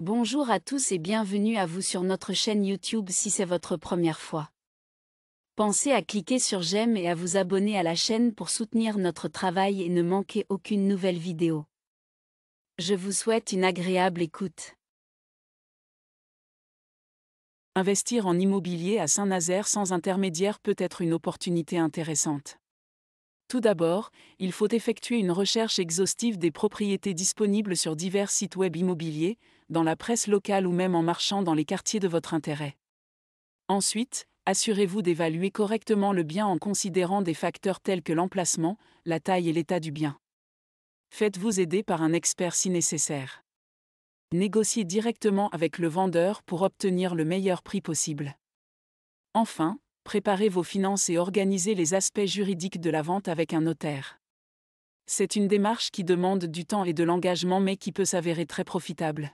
Bonjour à tous et bienvenue à vous sur notre chaîne YouTube si c'est votre première fois. Pensez à cliquer sur j'aime et à vous abonner à la chaîne pour soutenir notre travail et ne manquer aucune nouvelle vidéo. Je vous souhaite une agréable écoute. Investir en immobilier à Saint-Nazaire sans intermédiaire peut être une opportunité intéressante. Tout d'abord, il faut effectuer une recherche exhaustive des propriétés disponibles sur divers sites web immobiliers, dans la presse locale ou même en marchant dans les quartiers de votre intérêt. Ensuite, assurez-vous d'évaluer correctement le bien en considérant des facteurs tels que l'emplacement, la taille et l'état du bien. Faites-vous aider par un expert si nécessaire. Négociez directement avec le vendeur pour obtenir le meilleur prix possible. Enfin, préparez vos finances et organisez les aspects juridiques de la vente avec un notaire. C'est une démarche qui demande du temps et de l'engagement mais qui peut s'avérer très profitable.